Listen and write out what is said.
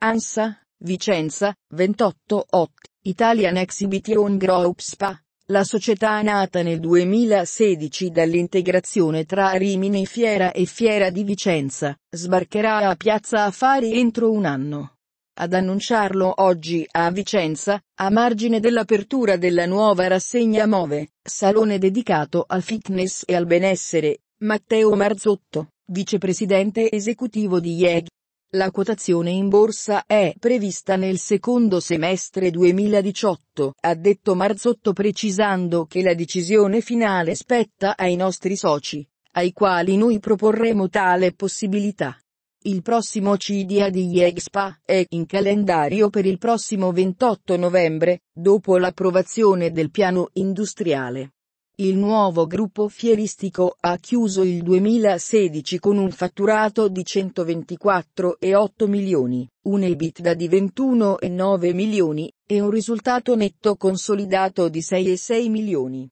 ANSA, Vicenza, 28 8, Italian Exhibition Group SPA. La società nata nel 2016 dall'integrazione tra Rimini Fiera e Fiera di Vicenza, sbarcherà a Piazza Affari entro un anno. Ad annunciarlo oggi a Vicenza, a margine dell'apertura della nuova rassegna Move, salone dedicato al fitness e al benessere, Matteo Marzotto, vicepresidente esecutivo di IEG, la quotazione in borsa è prevista nel secondo semestre 2018, ha detto Marzotto precisando che la decisione finale spetta ai nostri soci, ai quali noi proporremo tale possibilità. Il prossimo CDA di Yexpa è in calendario per il prossimo 28 novembre, dopo l'approvazione del piano industriale. Il nuovo gruppo fieristico ha chiuso il 2016 con un fatturato di 124,8 milioni, un EBITDA di 21,9 milioni, e un risultato netto consolidato di 6,6 milioni.